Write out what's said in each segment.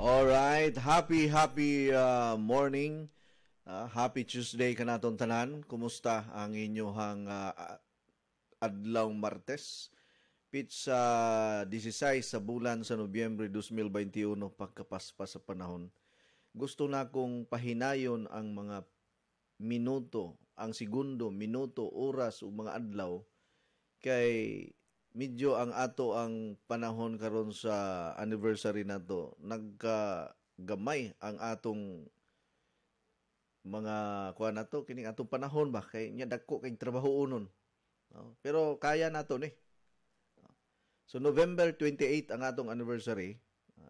All right, happy happy uh, morning. Uh, happy Tuesday kanaton tanan. Kumusta ang inyohang uh, adlaw Martes? Pitsa 16 sa bulan sa Nobyembre 2021 pagkapaspas sa panahon. Gusto na kong pahinayon ang mga minuto, ang segundo, minuto, oras o mga adlaw kay medyo ang ato ang panahon karon sa anniversary nato nagka gamay ang atong mga kuha nato kining atong panahon ba kay nya dagko kay trabaho unon no? pero kaya nato ni so November 28 ang atong anniversary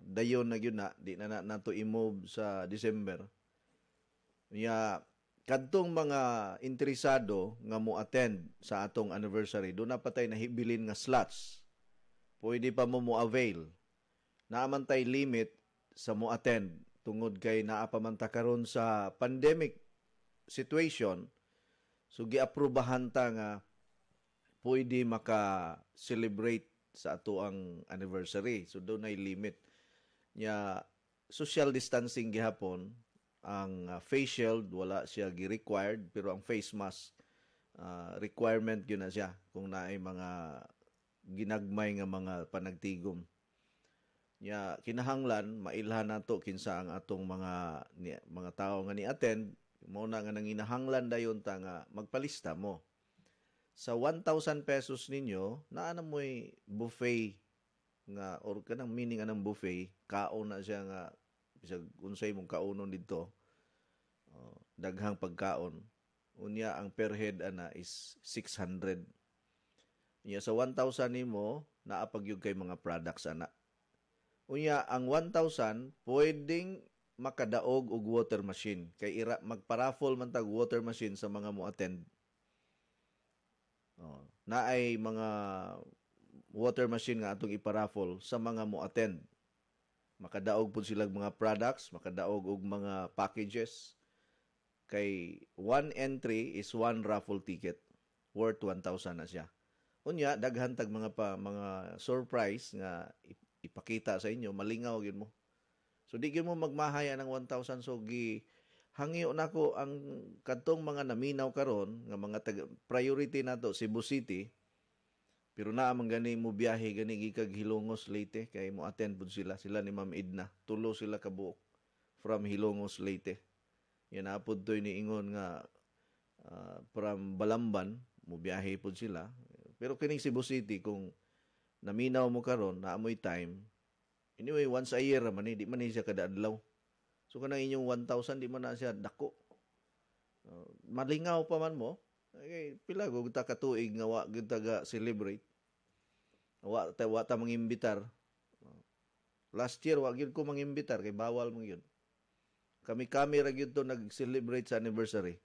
dayon na gyud na di na, nato i-move sa December nya kadtong mga interesado nga mo attend sa atong anniversary do napatay na hibilin nga slots pwede pa mo mo avail naaman tay limit sa mo attend tungod kay naa pa man ta karon sa pandemic situation so giaprobahan ta nga pwede maka celebrate sa atoang anniversary so do nay limit nya social distancing gihapon ang uh, face shield wala siya gi-required pero ang face mask uh, requirement gyud na siya kung naay mga ginagmay nga mga panagtigom ya kinahanglan mailhan nato kinsa ang atong mga ni, mga tawo nga ni attend mao na nga nanginahanglan dayon ta nga magpalista mo sa 1,000 pesos ninyo naa na moy buffet nga or kanang meaning anang buffet kaon na siya nga bisag unsay mong kaunon didto uh, oh, daghang pagkaon unya ang per head ana is 600 unya sa 1000 nimo naapagyug kay mga products ana unya ang 1000 pwedeng makadaog og water machine kay ira magparaffle man tag water machine sa mga mo attend oh, na ay mga water machine nga atong iparaffle sa mga mo attend Makadaog po silang mga products, makadaog og mga packages. Kay one entry is one raffle ticket worth 1,000 na siya. Unya daghan tag mga pa mga surprise nga ipakita sa inyo, malingaw gyud mo. So di gyud mo magmahaya ng 1,000 so gi hangyo nako ang kadtong mga naminaw karon nga mga priority nato Cebu City pero naa man gani mo biyahe gani gikag Hilongos Leyte kay mo attend pud sila sila ni Ma'am Edna. Tulo sila ka buok from Hilongos Leyte. Yan apod toy ni ingon nga uh, from Balamban mo biyahe pud sila. Pero kining Cebu City kung naminaw mo karon na amoy time. Anyway, once a year man eh, di man eh siya kada adlaw. So kanang inyong 1,000 di man na siya dako. Uh, malingaw pa man mo, Okay, pila ko ta katuig nga wa gyud taga celebrate. Wa ta wa ta mangimbitar. Last year wa gyud ko mangimbitar kay bawal mo gyud. Kami-kami ra gyud to nag-celebrate sa anniversary.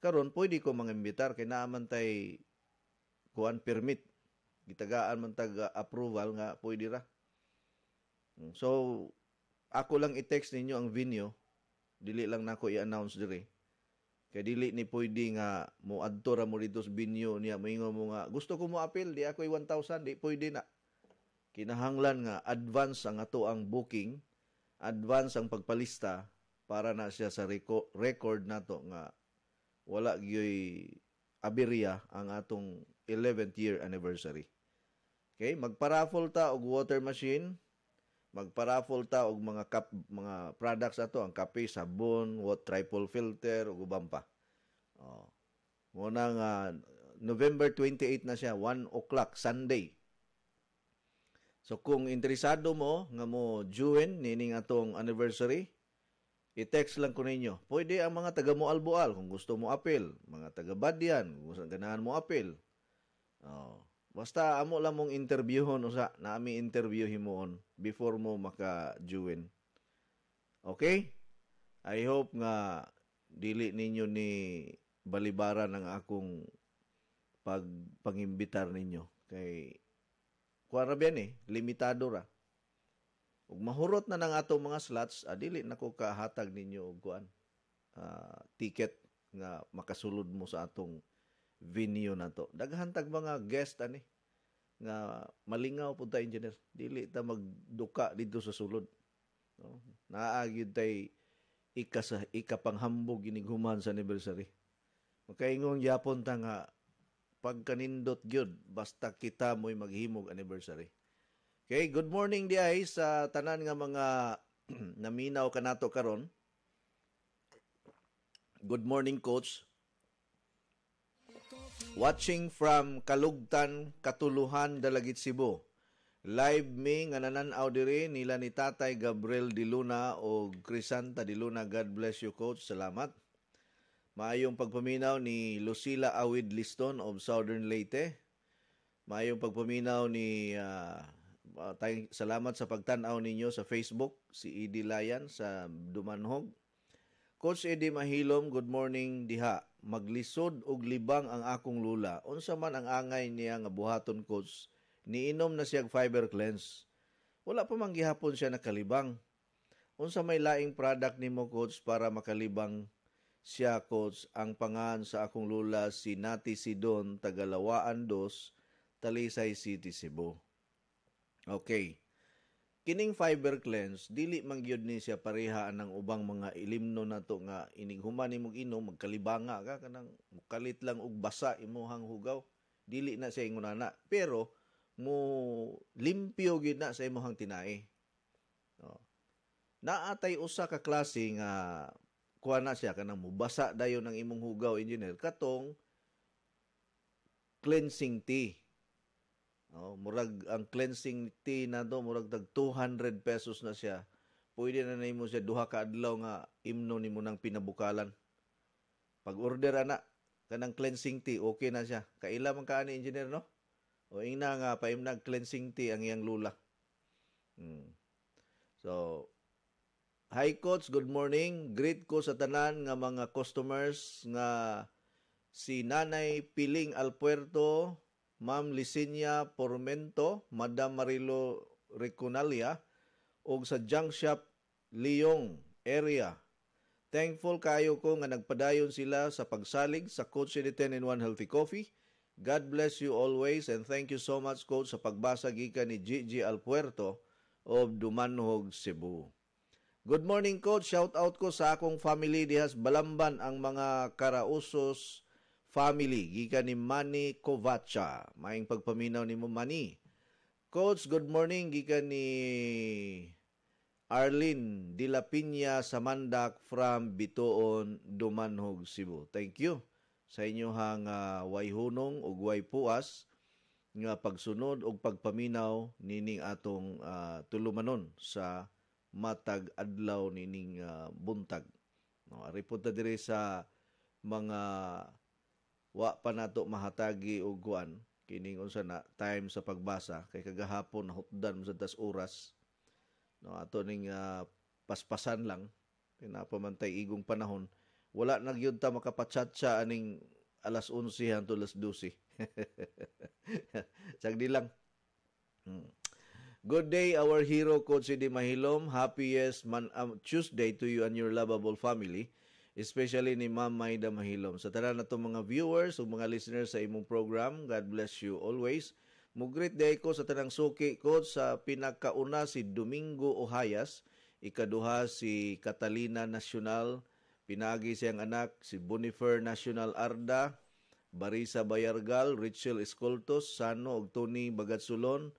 Karon pwede ko mangimbitar kay naaman tay kuan permit. Gitagaan man tag approval nga pwede ra. So ako lang i-text ninyo ang venue. Dili lang nako i-announce diri Kay dili ni pwede nga mo adto ra mo dito binyo niya moingon mo nga gusto ko mo appeal di ako 1000 di pwede na. Kinahanglan nga advance ang ato ang booking, advance ang pagpalista para na siya sa reco- record nato nga wala gyoy aberya ang atong 11th year anniversary. Okay, magparaffle ta og water machine magparaffle ta og mga cup, mga products ato ang kape, sabon, what triple filter ug uban pa. Oh. Mo nang uh, November 28 na siya, 1 o'clock Sunday. So kung interesado mo nga mo join nining atong anniversary, i-text lang ko ninyo. Pwede ang mga taga Moalboal kung gusto mo apil, mga taga Badian kung ganahan mo apil. Oh. Basta amo lang mong interviewon usa, nami interview himoon before mo maka join. Okay? I hope nga dili ninyo ni balibara ang akong pag pangimbitar ninyo kay kuara yan eh, limitado ra. Ug mahurot na nang ato mga slots, adili ah, na ko kahatag ninyo og kuan. Uh, ticket nga makasulod mo sa atong venue na to. Daghantag mga guest ani nga malingaw pud ta engineer. Dili ta magduka dito sa sulod. No? Naaagid tay ika sa ikapanghambog inighuman sa anniversary. Makaingon yapon ta nga pagkanindot gyud basta kita mo'y maghimog anniversary. Okay, good morning di ay sa tanan nga mga naminaw kanato karon. Good morning coach. Watching from Kalugtan, Katuluhan, Dalagit, Cebu. Live me nga nananaw diri nila ni Tatay Gabriel Diluna o Crisanta Diluna. God bless you, Coach. Salamat. Maayong pagpaminaw ni Lucila Awid Liston of Southern Leyte. Maayong pagpaminaw ni... Uh, ah, ah, tayong, salamat sa pagtanaw ninyo sa Facebook, si Edie Layan sa Dumanhog. Coach Eddie Mahilom, good morning diha. Maglisod og libang ang akong lula. Unsa man ang angay niya nga buhaton coach, niinom na siya fiber cleanse. Wala pa man gihapon siya nakalibang. Unsa may laing product nimo coach para makalibang siya coach ang pangan sa akong lula si Nati Sidon tagalawaan dos Talisay City Cebu. Okay. Kining fiber cleanse dili man gyud ni siya pareha ng ubang mga ilimno nato nga inighuman nimo inom magkalibanga ka kanang mukalit lang og basa imuhang hugaw dili na siya ingunana pero mo limpyo gyud na sa imong tinai. No. Oh. Naatay usa ka klase nga kuha na siya kanang mubasa dayon ang imong hugaw engineer katong cleansing tea No, murag ang cleansing tea na to murag tag 200 pesos na siya. Pwede na nimo siya duha ka adlaw nga imno ni mo nang pinabukalan. Pag order ana kanang cleansing tea okay na siya. Kaila man kaani engineer no? O ingna nga paimnag cleansing tea ang iyang lula. Hmm. So Hi coach, good morning. Greet ko sa tanan nga mga customers nga si Nanay Piling Alpuerto, Ma'am Licinia Pormento, Madam Marilo Ricunalia, o sa junk shop Leong area. Thankful kayo ko nga nagpadayon sila sa pagsalig sa Coach ni 10 in 1 Healthy Coffee. God bless you always and thank you so much coach sa pagbasa gikan ni Gigi Alpuerto of Dumanhog, Cebu. Good morning coach, shout out ko sa akong family dihas Balamban ang mga karausos family gikan ni Manny Kovacha. Maing pagpaminaw ni mo Manny. Coach, good morning gikan ni Arlene Dilapinya Samandak from Bitoon, Dumanhog, Cebu. Thank you sa inyong hang uh, wayhunong ug puas nga pagsunod og pagpaminaw nining atong uh, tulumanon sa matag adlaw nining uh, buntag. No, ari dire sa mga wa pa nato mahatagi og kuan kining unsa na time sa pagbasa kay kagahapon nahutdan sa das oras no ato ning uh, paspasan lang pinapamantay igong panahon wala nagyud ta makapatsatsa aning alas 11 hangtod alas 12 sagdi lang hmm. Good day, our hero, Coach Edi Mahilom. Happiest man, um, Tuesday to you and your lovable family especially ni Ma'am Maida Mahilom. Sa tanan na mga viewers o mga listeners sa imong program, God bless you always. Mugrit day ko sa tanang suki ko sa pinakauna si Domingo Ohayas, ikaduha si Catalina Nacional, pinagi siyang anak si Bonifer Nacional Arda, Barisa Bayargal, Rachel Escoltos, Sano og Tony Bagatsulon,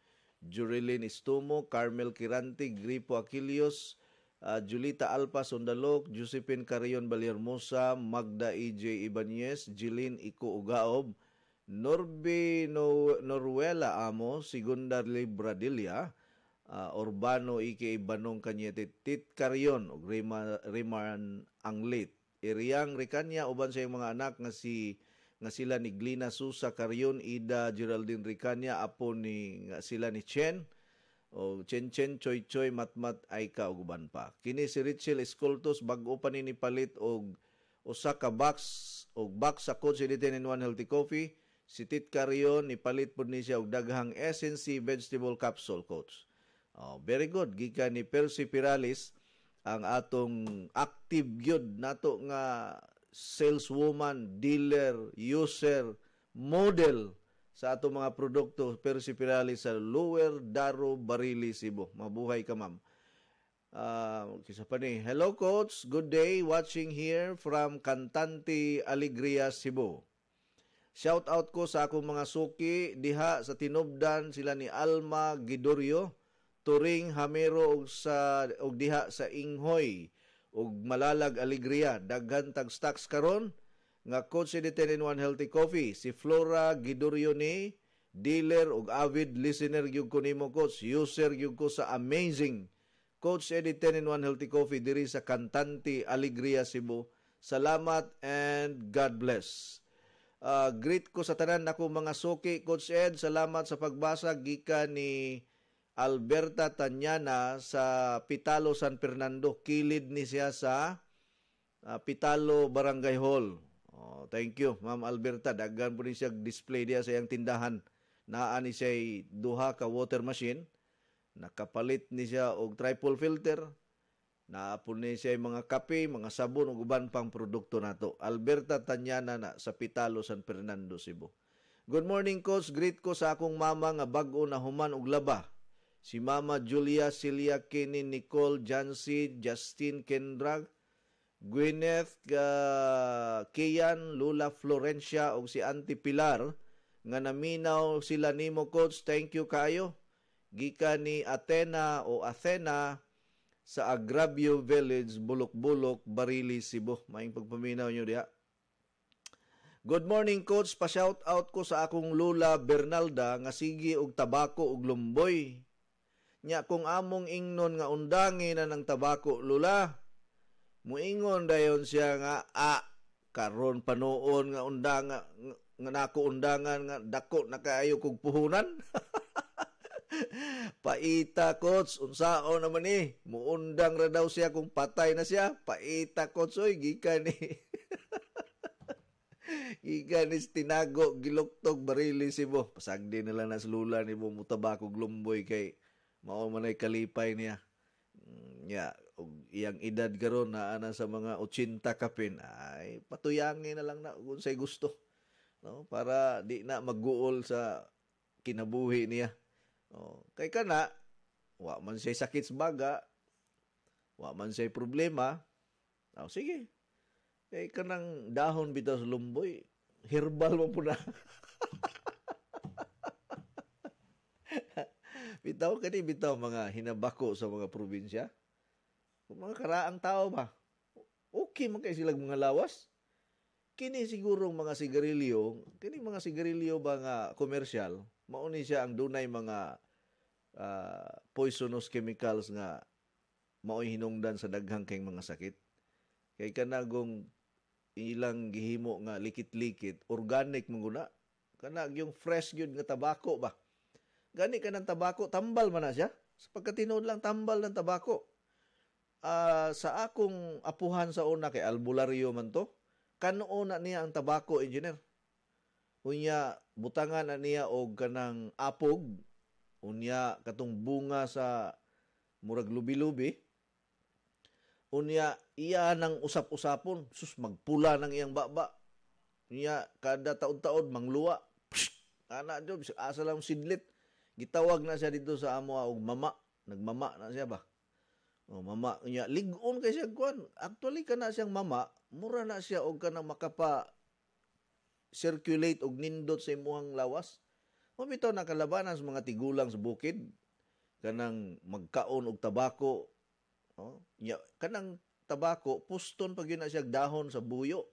Jurilyn Istumo, Carmel Kiranti, Gripo Aquilios, uh, Julita Alpa Sundalok, Josephine Carrion Baliermosa, Magda E.J. Ibanez, Jilin Iko Ugaob, Norbe no- Noruela Amo, Sigundar Libradilla, uh, ah, Urbano E.K. Banong Kanyete, Tit Carrion, ug Rima, Riman Anglit. Iriyang Rikanya, uban sa mga anak nga si nga sila ni Glina Susa Carrion, Ida Geraldine Ricanya, apo ni nga sila ni Chen, o chen chen choy choy mat mat ay ka og uban pa kini si Rachel Escoltos bag-o pa ni palit og usa ka box og box sa coach ni in one healthy coffee si Tit ni palit pud ni siya og daghang SNC vegetable capsule coach oh, very good gika ni Percy Piralis ang atong active gyud nato nga saleswoman dealer user model sa ato mga produkto pero si Pirali sa Lower Daro Barili Cebu. Mabuhay ka ma'am. Uh, ah, isa pa ni. Hello coach, good day watching here from Cantante Alegria Cebu. Shout out ko sa akong mga suki diha sa tinubdan sila ni Alma Gidorio, turing Hamero og sa og diha sa Inghoy ug Malalag Alegria daghan tag stocks karon nga coach ni 10 in 1 Healthy Coffee, si Flora Gidurioni, dealer ug avid listener gyud ko nimo coach, user gyud ko sa amazing Coach Eddie 10 in 1 Healthy Coffee diri sa kantante Alegria Cebu. Salamat and God bless. Uh, greet ko sa tanan nako mga suki Coach Ed. Salamat sa pagbasa gikan ni Alberta Tanyana sa Pitalo San Fernando. Kilid ni siya sa uh, Pitalo Barangay Hall. Oh, thank you, Ma'am Alberta. Daghan po rin siya display diya sa iyang tindahan. Naa ni siya duha ka water machine. Nakapalit ni siya og triple filter. Naa ni siya mga kape, mga sabon ug uban pang produkto nato. Alberta Tanyana na sa Pitalo, San Fernando, Cebu. Good morning, Coach. Greet ko sa akong mama nga bag-o na human og laba si Mama Julia Celia Kenny Nicole Jancy Justin Kendrag Gwyneth uh, Kian, Lula Florencia o si Auntie Pilar nga naminaw sila nimo coach. Thank you kayo. Gika ni Athena o Athena sa Agravio Village, Bulok-Bulok, Barili, Cebu. Maing pagpaminaw nyo diha. Good morning coach, pa-shout out ko sa akong Lula Bernalda nga sige og tabako og lumboy. Nya kung among ingnon nga undangin na ng tabako Lula Muingon dayon siya nga a ah, karon panuon nga undang nga, nako undangan nga dako na kaayo kog puhunan. paita coach unsao naman ni eh. muundang ra daw siya kung patay na siya paita coach oy gikan ni eh. gikan is tinago giluktog barili si bo pasagdi nila na slula ni bo mutabako glumboy kay mao manay kalipay niya mm, yeah og iyang edad karon na ana sa mga 80 kapin ay patuyangin na lang na kung say gusto no para di na maguol sa kinabuhi niya oh kay kana wa man say sakit sa baga wa man say problema oh, sige kay kanang dahon bitas lumboy herbal man pud bitaw kani bitaw mga hinabako sa mga probinsya mga karaang tao ba? Okay man kay sila mga lawas. Kini sigurong mga sigarilyo, kini mga sigarilyo ba nga komersyal, mauni siya ang dunay mga uh, poisonous chemicals nga maoy hinungdan sa daghang kay mga sakit. Kay kanagong ilang gihimo nga likit-likit, organic manguna. Kanag yung fresh yun nga tabako ba? Gani ka ng tabako, tambal man na siya. Sa pagkatinood lang, tambal ng tabako Ah, sa akong apuhan sa una kay Albulario man to, kanuon na niya ang tabako engineer. Unya butangan na niya og kanang apog, unya katong bunga sa murag lubi-lubi. Unya iya nang usap-usapon, sus magpula nang iyang baba. Unya kada taon-taon mangluwa. Ana job asa lang sidlit. Gitawag na siya dito sa amo og mama, nagmama na siya ba. Oh, mama niya, ligon kay siya kuan. Actually kana siyang mama, mura na siya og kana makapa circulate og nindot sa imuhang lawas. O bitaw kalabanan sa mga tigulang sa bukid kanang magkaon og tabako. O, oh, niya, kanang tabako, puston pag yun na siya dahon sa buyo.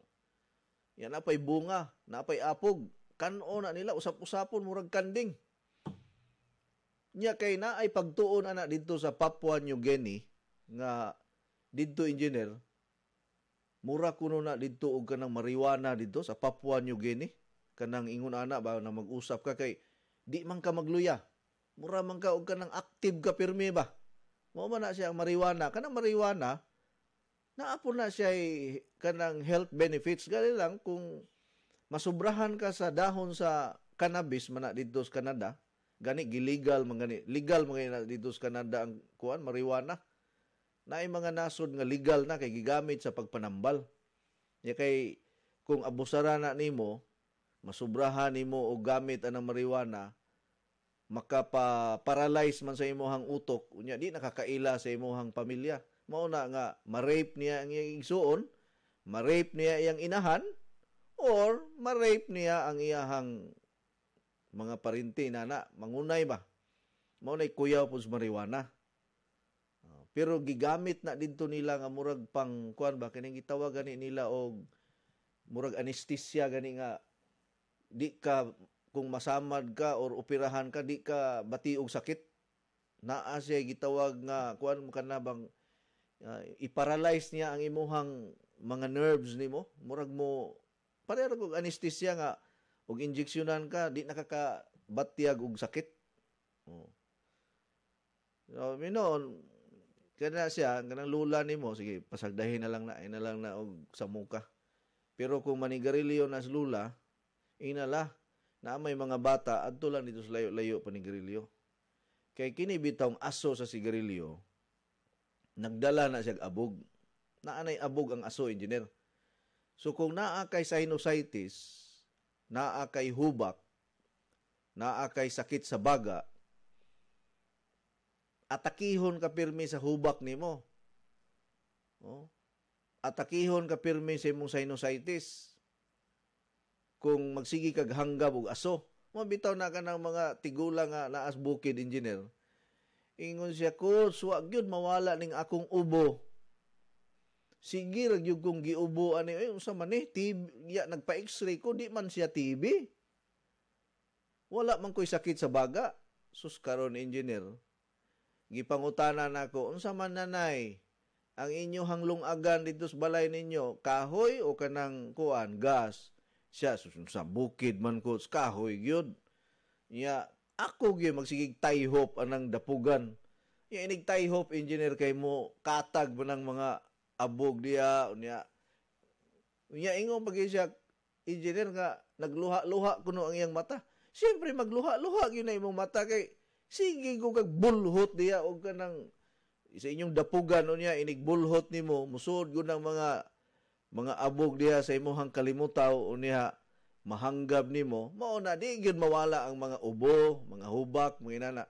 Yan napay bunga, napay apog. Kanon na nila, usap-usapon, murag kanding. Niya kay na ay pagtuon ana dito sa Papua New Guinea nga didto engineer mura kuno na didto og kanang mariwana dito sa Papua New Guinea kanang ingon ana ba na mag-usap ka kay di man ka magluya mura man ka og kanang active ka pirmi ba mao man na siya ang mariwana kanang marijuana naapo na siya ay kanang health benefits gali lang kung masubrahan ka sa dahon sa cannabis man na dito sa Canada gani gilegal man gani legal man gani dito sa Canada ang kuan mariwana na ay mga nasod nga legal na kay gigamit sa pagpanambal. Ya kay kung abusara na nimo, masubrahan nimo og gamit ang marijuana, makapa-paralyze man sa imong utok, unya di nakakaila sa imong pamilya. Mao na nga ma-rape niya ang iyang igsuon, ma-rape niya iyang inahan, or ma-rape niya ang iyahang mga parinti nana, mangunay ba? Mao na nay kuyaw sa marijuana. Pero gigamit na didto nila nga murag pang kuan ba kining gitawag gani nila og murag anesthesia gani nga di ka kung masamad ka or operahan ka di ka batiog sakit naa siya gitawag nga kuan mo kanabang uh, ah, iparalyze niya ang imuhang mga nerves nimo murag mo pareho og anesthesia nga og injeksyonan ka di nakaka og sakit oh so, you know, Kana siya, kanang lula nimo sige, pasagdahin na lang na, ina eh, lang na og oh, sa muka. Pero kung manigarilyo na lula, inala na may mga bata adto lang dito sa layo-layo panigarilyo. Kay kini bitawng aso sa sigarilyo, nagdala na siya abog. Naanay abog ang aso, engineer. So kung naa kay sinusitis, naa kay hubak, naa kay sakit sa baga, atakihon ka pirmi sa hubak nimo. Oh. Atakihon ka pirmi sa imong sinusitis. Kung magsigi kag hanggab og aso, mabitaw na ka ng mga tigula nga naas bukid engineer. Ingon siya ko, suwa gyud mawala ning akong ubo. Sige ra gyud kong giubo ani ay unsa man ni eh, ya nagpa-x-ray ko di man siya TB. Wala man koy sakit sa baga. Sus karon engineer Gipangutana ako, unsa man nanay ang inyo hanglong agan dito sa balay ninyo, kahoy o kanang kuan gas? Siya sa bukid man ko, kahoy gyud. Ya, ako gyud magsigig tayhop anang dapugan. Ya inig tayhop engineer kay mo katag mo ang mga abog niya, niya. Niya, ingon pag siya engineer nga nagluha-luha kuno ang iyang mata. Siyempre magluha-luha gyud na imong mata kay Sige ko kag bulhot niya og kanang ng sa inyong dapugan o niya, inigbulhot nimo mo, musod ko ng mga mga abog diha sa imuhang kalimutaw o niya, mahanggab nimo mo, mao na di gyud mawala ang mga ubo, mga hubak, mga inana.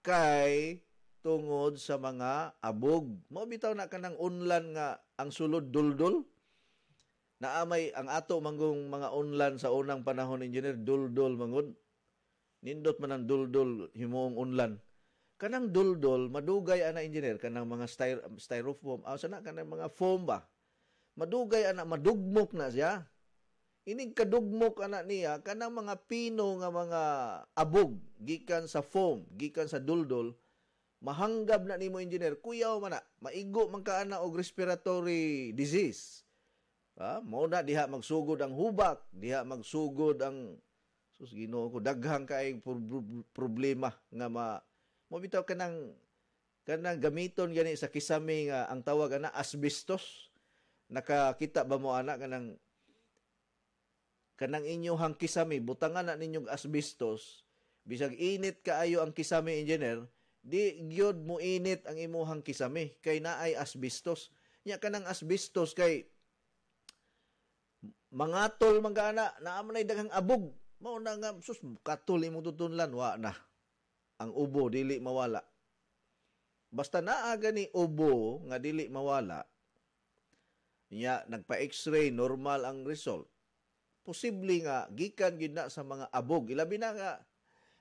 Kay tungod sa mga abog. Mao bitaw na kanang unlan nga ang sulod duldul. Naamay ang ato manggong mga unlan sa unang panahon engineer duldul mangod nindot man ang duldol himuong unlan kanang duldol madugay ana engineer kanang mga styro, styrofoam aw ah, sana kanang mga foam ba madugay ana madugmok na siya ini kadugmok ana niya kanang mga pino nga mga abog gikan sa foam gikan sa duldol mahanggab na nimo engineer kuyaw man maigo man ka ana og respiratory disease ha ah, mao na diha magsugod ang hubak diha magsugod ang Sus Ginoo ko daghang kaayong problema nga ma mo bitaw kanang kanang gamiton gani sa kisami nga ang tawag ana asbestos. Nakakita ba mo anak kanang kanang inyohang kisami butangan na ninyong asbestos bisag init kaayo ang kisami engineer di gyud mo init ang imuhang kisami kay naay asbestos nya kanang asbestos kay mangatol man gaana naa man daghang abog Mao na nga, sus, katul imong tutunlan, wa na. Ang ubo, dili mawala. Basta naa gani ubo nga dili mawala, niya nagpa-x-ray, normal ang result. Posible nga, gikan gid na sa mga abog. Ilabi na nga,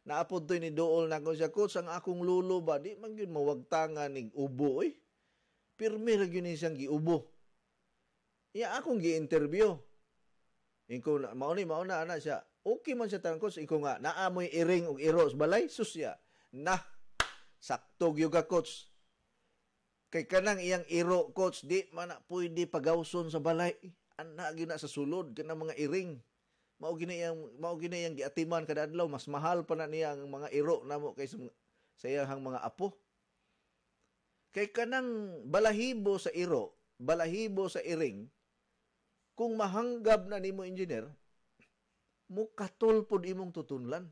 naapod to ni Dool na ko siya, Coach, ang akong lulo ba, di man yun mawagtangan ni ubo, eh. Pirmi ra yun siyang giubo. Iya akong gi-interview. Ingko mauni mauna ana siya okay man siya tangkos iko nga naamoy iring og iros balay susya nah sakto gyud coach kay kanang iyang iro coach di man na pwede pagawson sa balay ana gyud sa sulod kanang mga iring mao gina iyang mao gina iyang giatiman kada adlaw mas mahal pa na niya ang mga iro namo kay sa iyang mga apo kay kanang balahibo sa iro balahibo sa iring kung mahanggab na nimo engineer mukatol pod imong tutunlan.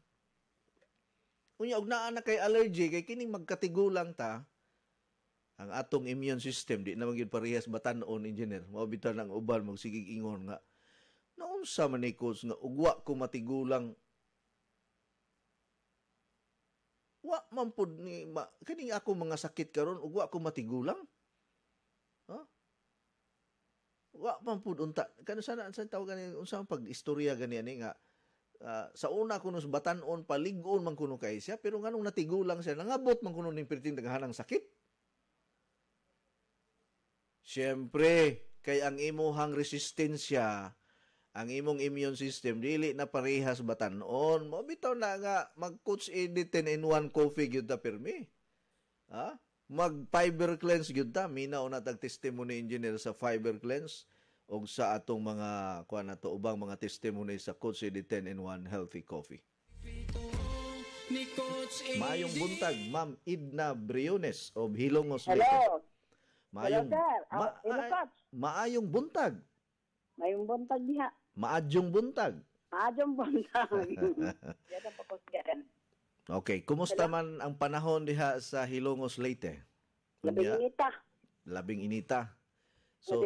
Unya og naa na kay allergy kay kining magkatigulang ta ang atong immune system di na magid parehas batan-on engineer. Mao bitan ang uban magsigig ingon nga naunsa man ni coach nga ugwa ko matigulang wa man ni ma, kini ako mga sakit karon ugwa ko matigulang wa man unta kanu sana sa tawo gani unsa ang pagistorya gani ani nga Uh, sa una kuno batanon paligon man kuno kay siya pero nganong natigulang siya nangabot man kuno ning perting daghanang sakit Siyempre, kay ang imuhang resistensya, ang imong immune system, dili na parehas batanon. Mo bitaw na nga, mag-coach edit 10 in 1 coffee gyud ta pirmi. Ha? Ah, Mag fiber cleanse gyud ta, mina una tag testimony engineer sa fiber cleanse og sa atong mga kuan nato ubang mga testimony sa Coach Eddie 10 in 1 Healthy Coffee. Maayong buntag, Ma'am Idna Briones of Hilongos Hello. Leyte. Hello, sir. Ah, Ma Maayong buntag. Maayong buntag diha. Maadyong buntag. Maadyong buntag. okay, kumusta Hello. man ang panahon diha sa Hilongos Leyte? Labing inita. Labing inita. So,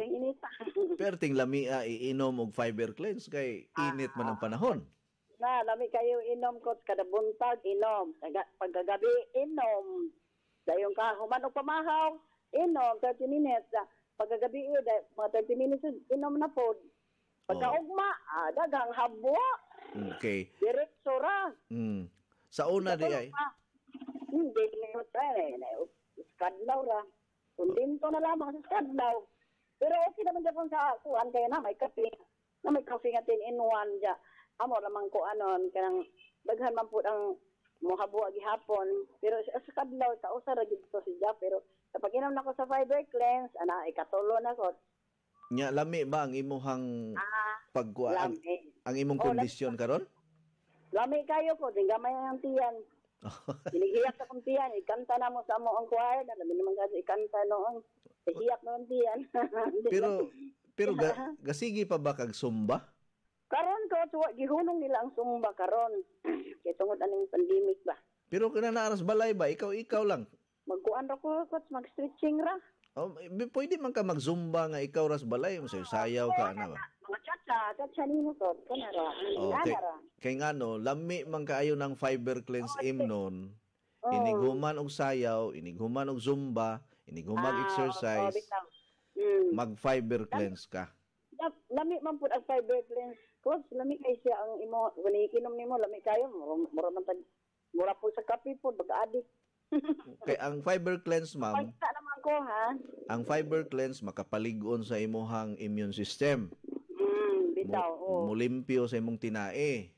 ting lami uh, iinom og fiber cleanse kay init man ang panahon. Na, lami kayo inom ko kada buntag inom, paggagabi inom. Dayon ka human og pamahaw, inom 30 minutes. Paggagabi mga 30 minutes inom na pod. Pagkaugma, oh. ah, dagang habwa. Okay. Diretso ra. Mm. Sa una di ay. Hindi, ngayon, kadlaw ra. Kundin to na lamang sa kadlaw. Pero okay naman dyan kung sa kuhan kayo na, may kape, na may kape nga tin in one dyan. Amo lamang ko anon, kanang daghan man po ang muhabuwa gihapon. Pero sa kadlaw, kausara dito si Jeff. Pero kapag inam na ko sa fiber cleanse, ana, ikatulo na ko. Nya lami ba ang imuhang ah, ang, ang imong oh, kondisyon karon? Lami kayo ko, din gamay ang Ginigiyak akong tiyan, ikanta na mo sa mo ang choir, alam kami naman kasi ikanta noon. Ihiyak noon tiyan. pero, pero ga, gasigi pa ba kag sumba? Karon ko, tuwa, gihunong nila ang sumba karon. Kaya aning pandemic ba. Pero kina naaras balay ba? Ikaw, ikaw lang. Magkuan ra ko, coach, mag-stretching ra. Oh, pwede man ka magzumba nga ikaw ras balay mo ah, sayo sayaw ka na ano ba. Mga chacha, chacha ni mo to, kanara. Ah, okay. Oh, ano kay ngano, lami man kaayo ng fiber cleanse oh, imnon. Oh. Inighuman og sayaw, inighuman og zumba, iniguman ah, exercise. Oh, mm. Mag fiber cleanse ka. Lami man pud ang fiber cleanse. Coach, lami kay siya ang imo, wala ikinom nimo, lami kayo, mura man tag mura po sa kape po, bag-addict. Kay ang fiber cleanse, ma'am. Pagka naman ko, ha? Ang fiber cleanse, makapaligon sa imuhang immune system. Mm, bitaw, oh. Mulimpyo sa imong tinae.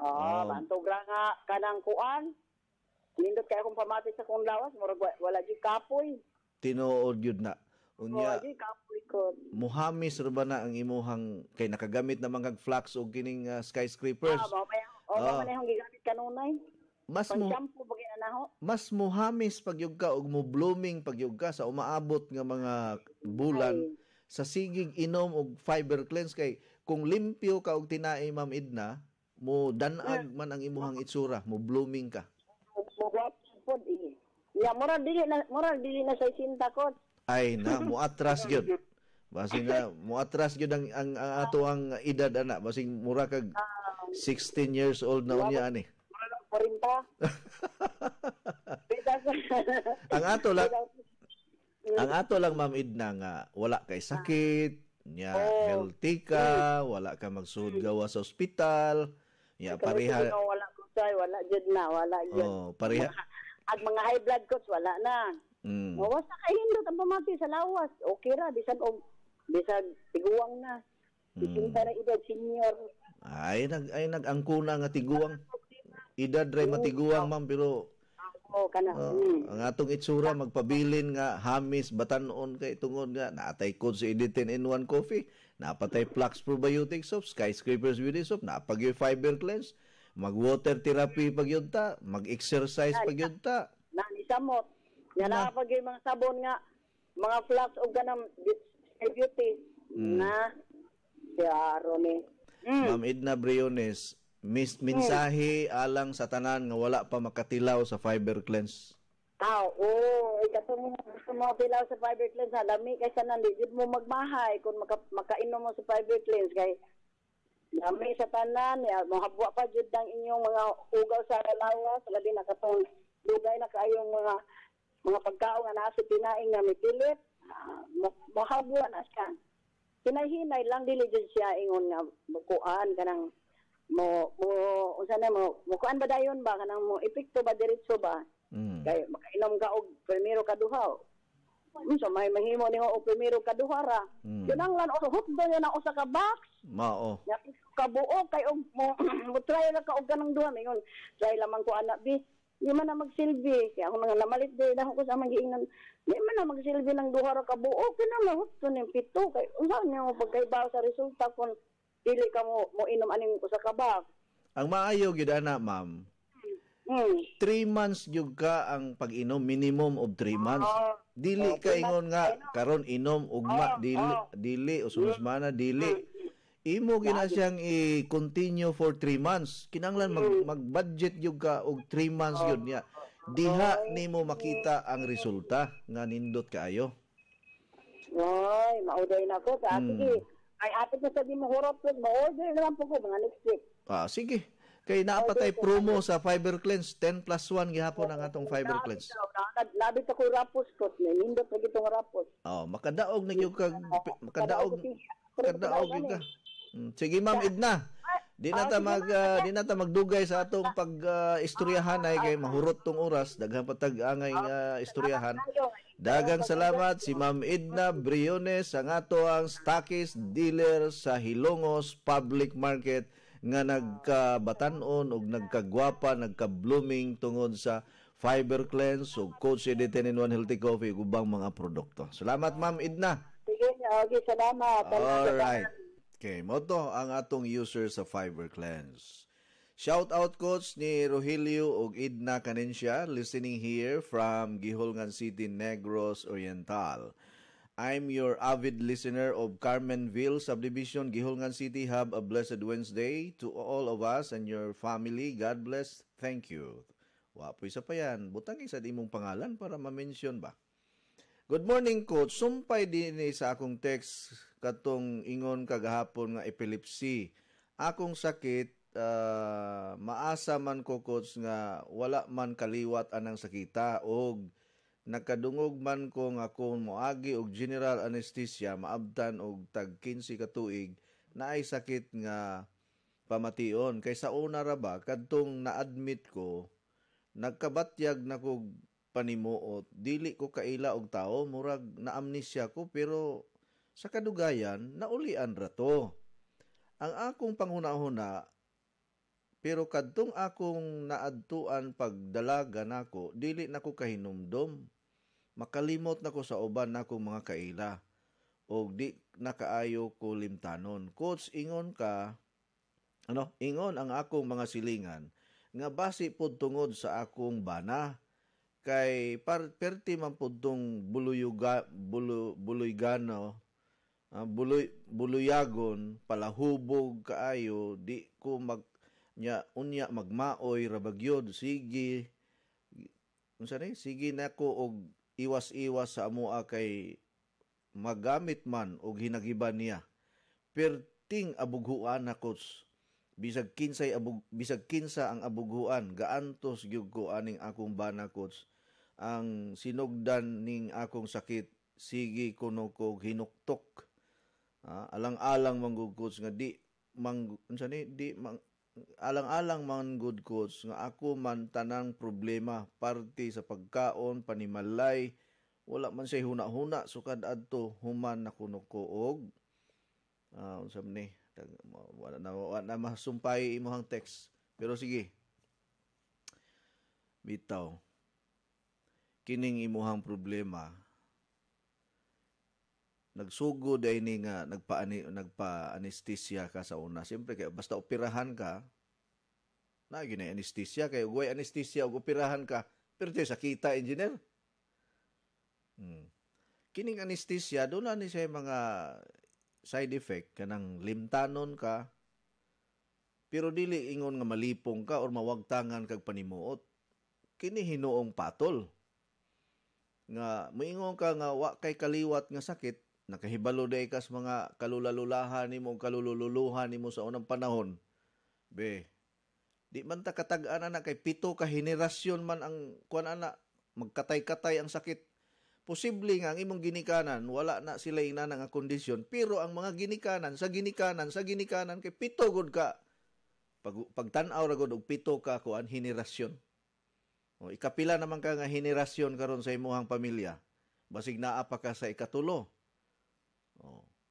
Oo, oh, um, bantog lang nga kanang kuan. lindot kay akong pamati sa kong lawas, murag wala di kapoy. Tinuod yun na. Unya, oh, Muhamis ba na ang imuhang kay nakagamit naman kag flax o kining uh, skyscrapers. Oo, ah, oh, oh, oh, gigamit kanunay mas mo pag mas muhamis pag yug ka og mo blooming pag yug ka sa umaabot nga mga bulan Ay. sa sigig inom og fiber cleanse kay kung limpyo ka og tinai ma'am Edna mo danag man ang imuhang itsura mo blooming ka mo pod eh ya mura dili na mura dili na sa sinta ko ay na mo atras gyud Basin nga, mo atras gyud ang, ang, ang ato ang edad ana, basin mura kag 16 ah. years old na unya ani. 40. ang ato lang ang ato lang ma'am Edna nga wala kay sakit, nya ah. oh. healthy ka, wala ka magsuod gawa sa ospital. Ya pareha wala ko say, wala jud na, wala jud. Oh, pareha. Ang mga high blood ko wala na. Mm. Mawas na kay hindot ang pamati sa lawas. Okay ra bisag, og bisag tiguang na. Bisan mm. edad senior. Ay nag ay nag angkuna nga tiguwang. Edad ray matiguang ma'am pero Oo, Uh, ang atong itsura magpabilin nga hamis batanon kay tungod nga naatay ko sa editin in one coffee, napatay flux probiotic soap, skyscrapers beauty soap, napagyo fiber cleanse, mag water therapy pag yun mag exercise pag yun ta. Nani samot. Nga na pag mga sabon nga mga flux og ganam beauty mm. na si Arone. Mm. Ma'am Edna Briones, Mis mensahe hmm. alang sa tanan nga wala pa makatilaw sa fiber cleanse. Ah, oo. Oh, Ikato mo gusto mo bilaw sa fiber cleanse. Alami kay sa nandigid mo magmahay kung maka, makainom mo sa fiber cleanse. Kay Dami sa tanan. Ya, mahabwa pa jud ang inyong mga ugaw sa lawas, Salabi na katong dugay na kayong mga mga pagkaon nga naa sa pinaing nga mipilit. Ah, mahabwa na siya. Hinahinay lang dili jud siya ingon nga bukuan kanang mo mo unsa na mo mo kuan ba dayon ba kanang mo epekto ba diretso ba mm. kay makainom ka og primero kaduha duha unsa may mahimo ni og primero kaduha ra mm. kinahanglan og hukdo yan ang usa ka box mao ya ka buo kay og mo mo try ra ka og ganang duha mingon try lamang ko anak bi di man na magsilbi kay ako nga namalit di na ko sa magiingnan di man na magsilbi ng duha ra ka buo mo hukdo ni pito kay unsa niya mo pagkaibaw sa resulta kon dili ka mo mo inom aning usa ka bag. Ang maayo gyud ana, ma'am. Mm. Three months gyud ka ang pag-inom minimum of three ah. months. Oh, dili oh, ka ingon nga karon inom ugma oh, dili oh. dili usulos hmm. mana dili. Mm. Imo gina siyang i-continue for 3 months. Kinanglan mag hmm. mag-budget gyud ka og 3 months gyud niya. Oh. Diha oh. nimo makita ang resulta nga nindot kaayo. Oy, mauday na ko sa mm. sige. Ay, apat na mo, Dimuhurap po. Ma-order naman po ko mga next week. Ah, sige. Kay naapatay okay, promo sa Fiber Cleanse 10 plus 1 gihapon ang atong Fiber Cleanse. Labit ako rapos ko na nindot na gitong rapos. Oh, makadaog na gyud kag makadaog makadaog gyud ka. Hmm, sige ma'am Edna. Ah, di na ta ah, mag uh, di na ta magdugay sa atong pag uh, istoryahan ay kay mahurot tong oras daghang patag angay uh, istoryahan. Dagang salamat si Ma'am Edna Briones ang ato ang stockist dealer sa Hilongos Public Market nga nagkabatanon og nagkagwapa, nagka-blooming tungod sa fiber cleanse o Coach Editin in One Healthy Coffee ubang mga produkto. Salamat Ma'am Edna. Sige, okay, salamat. All right. Okay, mo ang atong user sa fiber cleanse. Shout out coach ni Rogelio og Idna Canencia listening here from Giholngan City, Negros Oriental. I'm your avid listener of Carmenville Subdivision, Giholngan City. Have a blessed Wednesday to all of us and your family. God bless. Thank you. Wa Wapo sa pa yan. Butang isa di mong pangalan para ma-mention ba? Good morning, Coach. Sumpay din sa akong text katong ingon kagahapon nga epilepsy. Akong sakit uh, maasa man ko coach nga wala man kaliwat anang sakita og nakadungog man ko nga kung moagi og general anesthesia maabtan og tag 15 ka tuig na ay sakit nga pamation kaysa una ra ba kadtong na-admit ko nagkabatyag na kog panimuot dili ko kaila og tao murag na amnesia ko pero sa kadugayan naulian ra to ang akong panghunahuna pero kadtong akong naadtuan pagdalaga nako, dili nako kahinumdom. Makalimot nako sa uban nako mga kaila. O di nakaayo ko limtanon. Coach, ingon ka, ano, ingon ang akong mga silingan, nga basi pod tungod sa akong bana, kay par, perti man pod tong buluyuga, bulu, buluygano, uh, ah, buloy, buloyagon, palahubog kaayo, di ko mag nya unya magmaoy rabagyod sige unsa ni sige nako og iwas-iwas sa amoa kay magamit man og hinagiban niya perting abughuan nakos bisag kinsay abug bisag kinsa ang abughuan gaantos gyud ko aning akong bana coach ang sinugdan ning akong sakit sige kuno ko hinuktok ah, alang-alang manggugods nga di mang unsa ni di mang, alang-alang man good coach nga ako man tanang problema parte sa pagkaon panimalay wala man say huna-huna sukad adto human na kuno ko og uh, ah, unsam ni wala na wala na masumpay imong text pero sige bitaw kining imuhang problema nagsugo day ni nga nagpaani nagpa-anesthesia ka sa una. Siyempre kay basta operahan ka na gyud anesthesia kay ugway anesthesia ug operahan ka pero sa kita engineer. Hmm. Kining anesthesia doon na ni say mga side effect kanang limtanon ka pero dili ingon nga malipong ka or mawagtangan kag panimuot kini hinuong patol nga moingon ka nga wa kay kaliwat nga sakit nakahibalo day kas mga kalulalulahan nimo kalululuhan nimo sa unang panahon be di man ta katagaan an na kay pito ka henerasyon man ang kuan ana magkatay-katay ang sakit posible nga ang imong ginikanan wala na sila ina nga kondisyon pero ang mga ginikanan sa ginikanan sa ginikanan kay pito gud ka pag pagtan-aw ra gud og pito ka kuan henerasyon o ikapila naman ka nga henerasyon karon sa imong pamilya basig naa pa ka sa ikatulo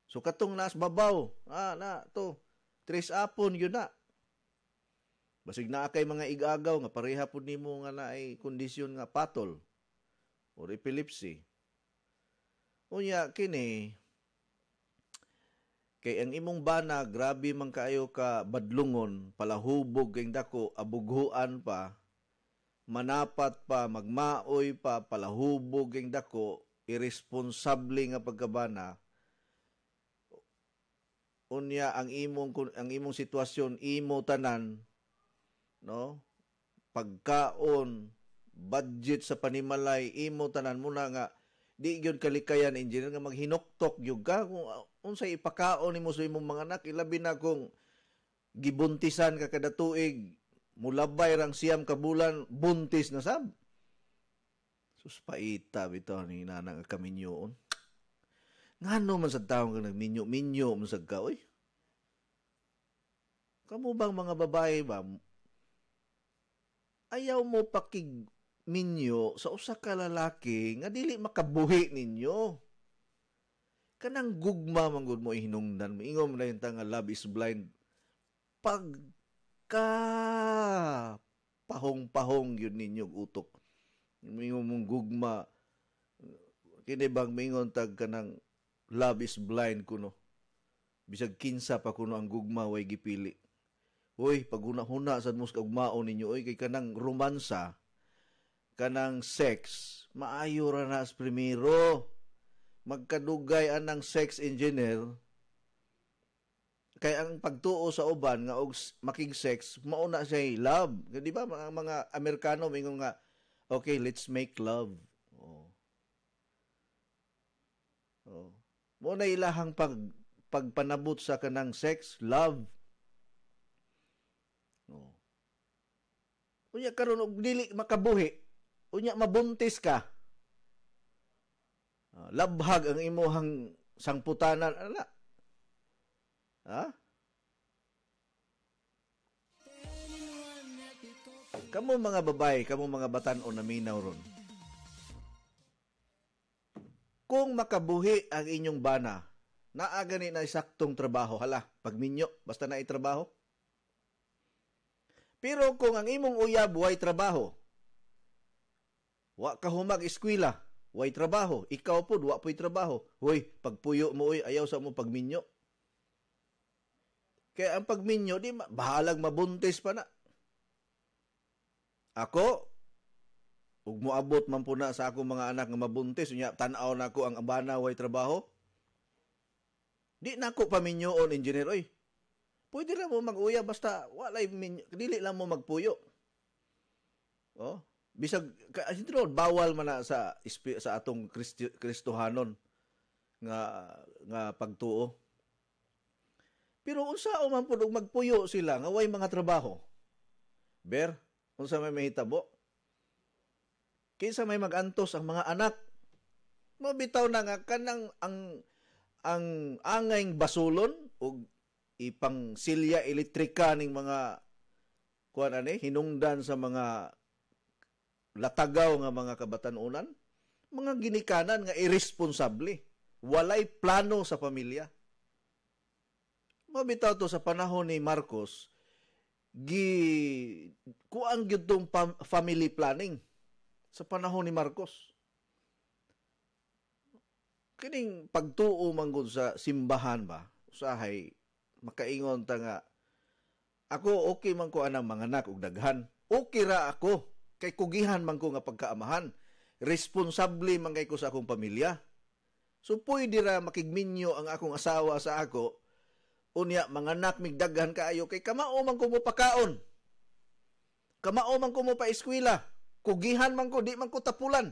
So katong nas babaw, ah na to, tres apon yun na. Basig na kay mga igagaw nga pareha pud nimo nga na ay kondisyon nga patol or epilepsy. Unya kini kay ang imong bana grabe man kaayo ka badlungon, palahubog kay dako abughuan pa, manapat pa, magmaoy pa, palahubog kay dako, irresponsable nga pagkabana unya ang imong ang imong sitwasyon imo tanan no pagkaon budget sa panimalay imo tanan muna nga di gyud kalikayan engineer nga maghinoktok gyud ka kung ah, unsay ipakaon nimo sa imong mga anak ilabi na kung gibuntisan ka kada tuig mulabay rang siyam ka bulan buntis na sab sus paita bitaw ni nanang kaminyoon nga no man sa taong ka nagminyo-minyo man sa ka, uy. Kamu bang mga babae ba? Ayaw mo pakig minyo sa usa ka lalaki nga dili makabuhi ninyo. Kanang gugma gud mo ihinungdan mo. Ingom na yung tanga love is blind. Pagka pahong-pahong yun ninyo utok. Ingom mong gugma. bang mingon tag kanang Love is blind kuno. Bisag kinsa pa kuno ang gugma way gipili. Uy, paguna-huna sad mo sa gugmao ninyo, uy, kay kanang romansa, kanang sex, maayo ra na as primero. Magkadugay anang sex engineer, kay ang pagtuo sa uban nga og making sex mauna siya love di ba mga mga Amerikano mingon nga okay let's make love oh oh mo na ilahang pag pagpanabot sa kanang sex, love. No. Unya karon og dili makabuhi, unya mabuntis ka. Uh, labhag ang imuhang sangputanan ala. Ha? Kamo mga babay kamo mga batan-o na minaw ron kung makabuhi ang inyong bana, naaga ni na isaktong trabaho. Hala, pagminyo, basta na itrabaho. Pero kung ang imong uyab way trabaho, wa ka humag eskwela, way trabaho, ikaw po, wa po'y trabaho. Hoy, pagpuyo mo, uy, ayaw sa mo pagminyo. Kaya ang pagminyo, di bahalag mabuntis pa na. Ako, Ug moabot man po na sa akong mga anak nga mabuntis, unya tan-aw na ko ang abana way trabaho. Di na ko paminyoon, engineer, oy. Pwede ra mo maguya basta walay minyo, dili lang mo magpuyo. Oh, bisag intro bawal man na sa sa atong Kristi, Kristohanon nga nga pagtuo. Pero unsa o man pud magpuyo sila nga way mga trabaho. Ber, unsa may mahitabo? Kaysa may magantos ang mga anak. Mabitaw na nga kanang ang ang angayng basulon o ipang silya elektrika ning mga kuan ani hinungdan sa mga latagaw nga mga kabatanunan mga ginikanan nga irresponsible walay plano sa pamilya mabitaw to sa panahon ni Marcos gi kuang gyud family planning sa panahon ni Marcos. Kining pagtuo manggod sa simbahan ba, usahay makaingon ta nga ako okay man ko anang manganak og daghan. Okay ra ako kay kugihan man ko nga pagkaamahan. Responsable man kay ko sa akong pamilya. So pwede ra makigminyo ang akong asawa sa ako unya manganak migdaghan kaayo kay kamao man ko mo pakaon. Kamao man ko mo pa eskwela kugihan man ko, di man ko tapulan.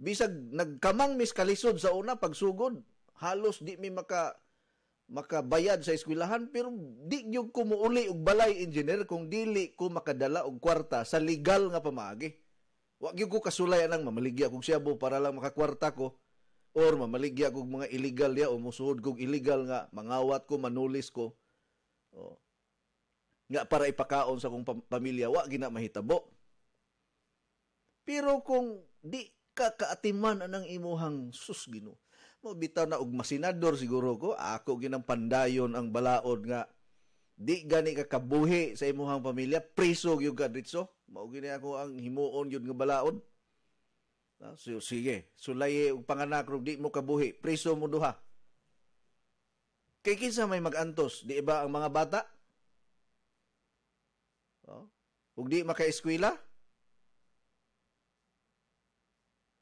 Bisag nagkamang miskalisod sa una pagsugod, halos di mi maka makabayad sa eskwelahan pero di gyud ko muuli og balay engineer kung dili ko makadala og kwarta sa legal nga pamagi. Wa gyud ko kasulay anang mamaligya kog siyabo para lang makakwarta ko or mamaligya kog mga illegal ya o musuhod kog illegal nga mangawat ko manulis ko. O. Nga para ipakaon sa kong pamilya wa gina mahitabo. Pero kung di kakaatiman kaatiman ang imuhang sus Ginoo, mo bitaw na og masinador siguro ko, ako ginang pandayon ang balaod nga di gani ka kabuhi sa imuhang pamilya, priso gyud ka dritso. Mao gini ako ang himuon gyud nga balaod. So, sige, sulaye og panganak rog di mo kabuhi, priso mo duha. Kay kinsa may magantos, di ba ang mga bata? Oh. Ug di maka-eskwela?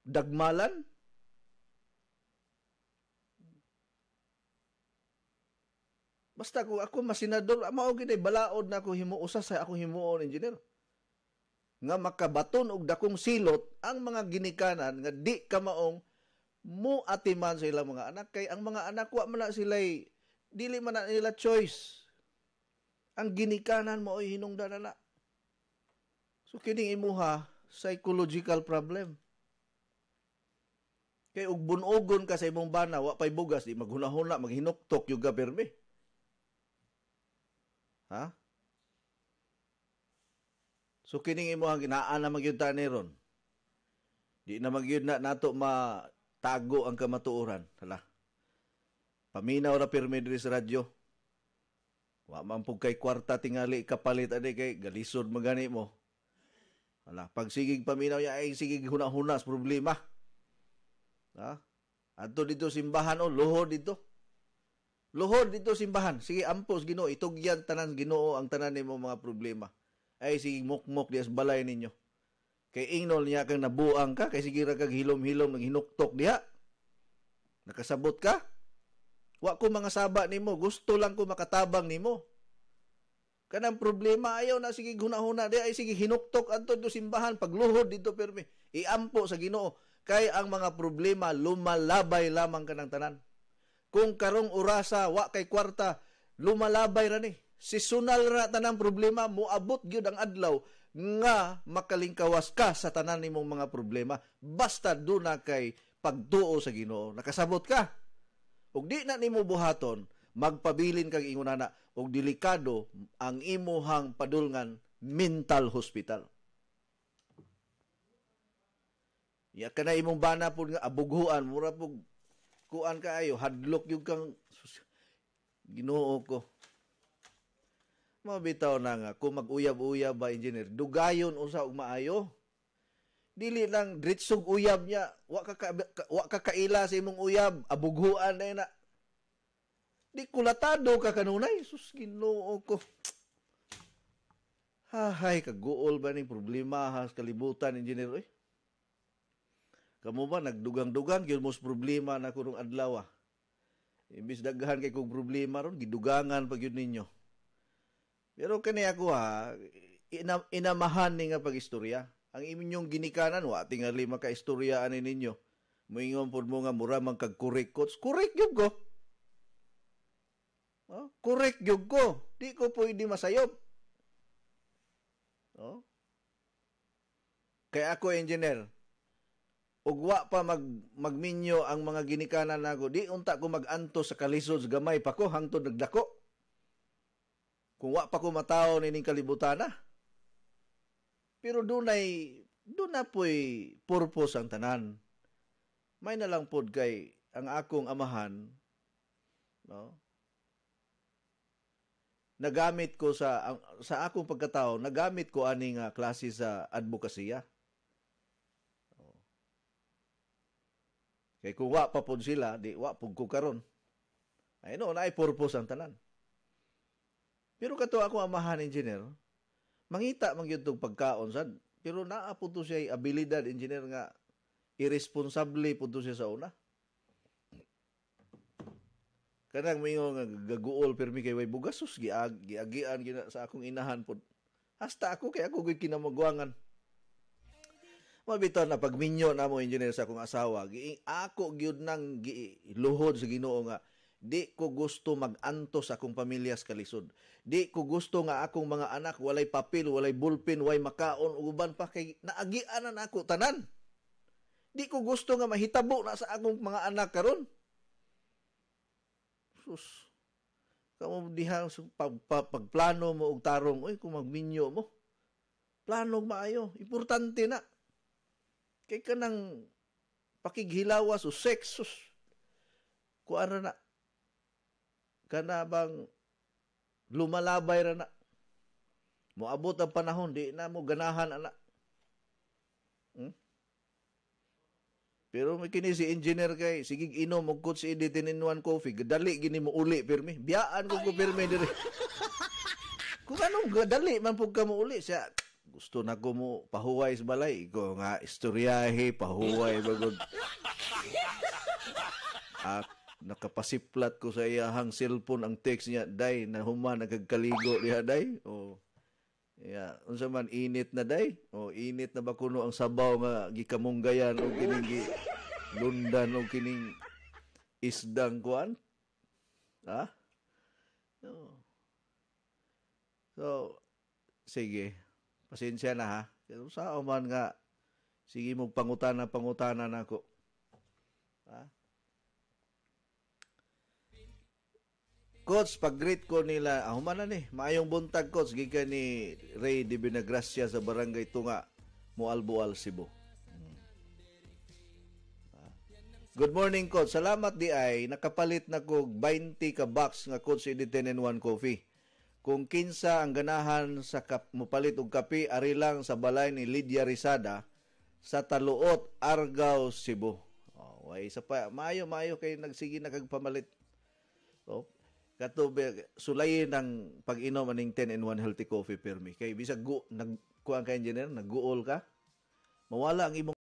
dagmalan? Basta ko ako masinador, ah, mao gid ay balaod na ako himuusa sa ako himuon engineer. Nga makabaton og dakong silot ang mga ginikanan nga di ka maong mo atiman sa ilang mga anak kay ang mga anak wa man sila sila'y dili man nila choice. Ang ginikanan mo ay hinungdan na. So kining imuha psychological problem. Kay ug bunogon ka sa imong bana, wa pay bugas, di maghunahuna, maghinuktok yung gabirmi. Ha? So kining imo ang ginaan na magyud ni ron. Di na magyud na nato ma tago ang kamatuoran. Hala. Paminaw ra pirme diri sa radyo. Wa man pug kay kwarta tingali kapalit ani kay galisod magani mo. Hala, pag sigig paminaw ya ay sigig huna-hunas problema. Ha? Adto dito simbahan o, oh, luhod dito. Luhod dito simbahan. Sige, ampos Ginoo, itugyan tanan Ginoo ang tanan nimo mga problema. Ay sige mukmok dias balay ninyo. Kay ingnol niya kang nabuang ka, kay sige ra kag hilom-hilom nang hinuktok diha. Nakasabot ka? Wa ko mga saba nimo, gusto lang ko makatabang nimo. Kanang problema ayaw na sige hunahuna di ay sige hinuktok adto dito simbahan pagluhod dito permi. Iampo sa Ginoo. Kay ang mga problema, lumalabay lamang kanang tanan. Kung karong orasa, wa kay kwarta, lumalabay ra ni. Si sunal ra tanang problema, muabot gyud ang adlaw nga makalingkawas ka sa tanan nimong mga problema basta do na kay pagduo sa Ginoo. Nakasabot ka. Ug di na nimo buhaton, magpabilin kag ana og delikado ang imuhang padulngan mental hospital. Ya kana imong bana pud nga abughuan mura pug kuan kaayo hadlok yung kang Ginoo ko. Mabitaw na nga kung mag-uyab-uyab ba engineer, dugayon usa og maayo. Dili lang dritsog uyab niya, wa ka, ka wa ka kaila sa imong uyab, abughuan na na. Di kulatado ka kanunay, sus Ginoo ko. Hahay, kaguol ba ni problema has kalibutan engineer eh? Kamo ba nagdugang-dugang gyud mos problema na kurong adlaw. Ah. Imbis daghan kay kog problema ron gidugangan pag yun ninyo. Pero kani ako ha, ah, ina, inamahan ni nga pagistorya. Ang inyong ginikanan wa tingali ka istorya ani ninyo. Moingon pud mo nga mura man kag correct kurikots. correct gyud ko. Oh, correct gyud ko. Di ko pwede masayop. Oh. kay ako engineer, ugwa pa mag magminyo ang mga ginikanan nago di unta ko maganto sa kalisod gamay pa ko hangtod nagdako kung wa pa ko matao nining kalibutana pero dunay doon na po'y purpose ang tanan. May na lang pod kay ang akong amahan, no? Nagamit ko sa ang, sa akong pagkatao, nagamit ko aning uh, klase sa advokasya. Kay kung wa pa pud sila, di wa pud ko karon. Ay no, naay purpose ang tanan. Pero kato ako amahan engineer, mangita man gyud pagkaon sad, pero naa pud to siya abilidad engineer nga irresponsible pud to siya sa una. Kanang mingo nga gaguol pirmi kay way bugasos giag giagian gina sa akong inahan pud. Hasta ako kay ako gyud kinamagwangan. Mabitan na pagminyo na mo engineer sa akong asawa, gi ako gyud nang giluhod sa Ginoo nga di ko gusto mag-anto sa akong pamilya sa kalisod. Di ko gusto nga akong mga anak walay papel, walay bulpin, walay makaon uban pa kay naagian na ako tanan. Di ko gusto nga mahitabo na sa akong mga anak karon. Sus. Kamo diha pag, pag, pagplano mo og tarong, oy kung magminyo mo. Plano maayo, importante na. Kay ka nang pakighilawas o sexus. Kuan na. Kana lumalabay ra na. Moabot ang panahon, di na mo ganahan ana Hmm? Pero may kini si engineer kay sige inom og kut si editin in one coffee. dali gini mo uli pirmi. Biyaan ko ko pirmi dire. Kung anong dali man pug ka mo uli siya gusto na ko mo pahuway sa balay ko nga istoryahe pahuway bagod at nakapasiplat ko sa iyahang cellphone ang text niya day na human nagkaligo diha day o ya unsa man init na day o init na ba kuno ang sabaw nga gikamunggayan o kining lundan o kining isdang kuan ha no. so sige Pasensya na ha. Pero sa oman nga, sige mong pangutana, pangutana na ako. Ha? Coach, pag-greet ko nila, ah, humana ni, maayong buntag, Coach, giga ni Ray de Binagracia sa Barangay Tunga, Mualbual, Cebu. Hmm. Ah. Good morning, Coach. Salamat di ay, nakapalit na ko 20 ka box nga Coach Editenen 1 Coffee kung kinsa ang ganahan sa kap, mupalit og kape ari lang sa balay ni Lydia Risada sa Taluot, Argao, Cebu. Oh, way sa pa maayo maayo kay nagsige na Oh, pamalit. So, kato sulayin ang pag-inom aning 10 in 1 healthy coffee per me. Kay bisag go nagkuan ka engineer, nag ka. Mawala ang imong